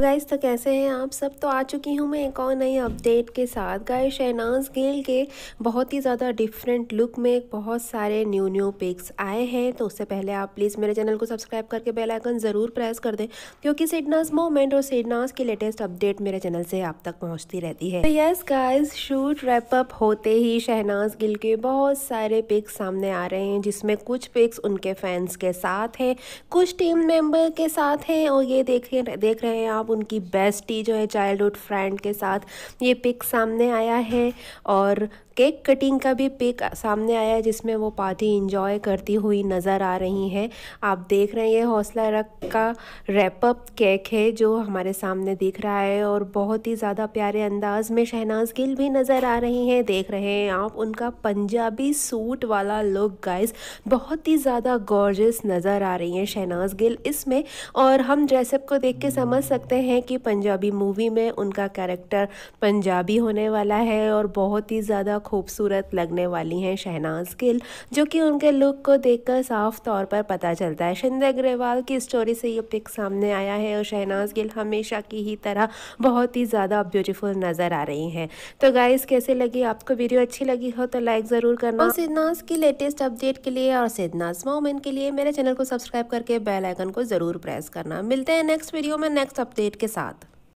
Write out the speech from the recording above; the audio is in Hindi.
गाइस तो कैसे हैं आप सब तो आ चुकी हूँ मैं एक और नई अपडेट के साथ गाय शहनाज गिल के बहुत ही ज़्यादा डिफरेंट लुक में बहुत सारे न्यू न्यू पिक्स आए हैं तो उससे पहले आप प्लीज़ मेरे चैनल को सब्सक्राइब करके बेल आइकन ज़रूर प्रेस कर दें क्योंकि सिडनाज मोमेंट और सिडनाज की लेटेस्ट अपडेट मेरे चैनल से आप तक पहुँचती रहती है तो यस गाइज शूट रैपअप होते ही शहनाज गिल के बहुत सारे पिक्स सामने आ रहे हैं जिसमें कुछ पिक्स उनके फैंस के साथ हैं कुछ टीम मेम्बर के साथ हैं और ये देख देख रहे हैं आप उनकी बेस्टी जो है चाइल्डहुड फ्रेंड के साथ ये पिक सामने आया है और केक कटिंग का भी पिक सामने आया है जिसमें वो पार्टी इंजॉय करती हुई नज़र आ रही हैं आप देख रहे हैं ये हौसला रख का रैपअप केक है जो हमारे सामने दिख रहा है और बहुत ही ज़्यादा प्यारे अंदाज में शहनाज गिल भी नज़र आ रही हैं देख रहे हैं आप उनका पंजाबी सूट वाला लुक गाइस बहुत ही ज़्यादा गॉर्जस नज़र आ रही हैं शहनाज गिल इसमें और हम ड्रेसअप को देख के समझ सकते सकते हैं कि पंजाबी मूवी में उनका कैरेक्टर पंजाबी होने वाला है और बहुत ही ज़्यादा खूबसूरत लगने वाली हैं शहनाज गिल जो कि उनके लुक को देखकर साफ तौर पर पता चलता है शिंदे अग्रवाल की स्टोरी से ये पिक सामने आया है और शहनाज गिल हमेशा की ही तरह बहुत ही ज़्यादा ब्यूटीफुल नज़र आ रही हैं तो गाइस कैसे लगी आपको वीडियो अच्छी लगी हो तो लाइक ज़रूर करना और सिद्धनाज की लेटेस्ट अपडेट के लिए और सिद्धनाज मोमेंट के लिए मेरे चैनल को सब्सक्राइब करके बेल आइकन को ज़रूर प्रेस करना मिलते हैं नेक्स्ट वीडियो में नेक्स्ट अपडेट स्टेट के साथ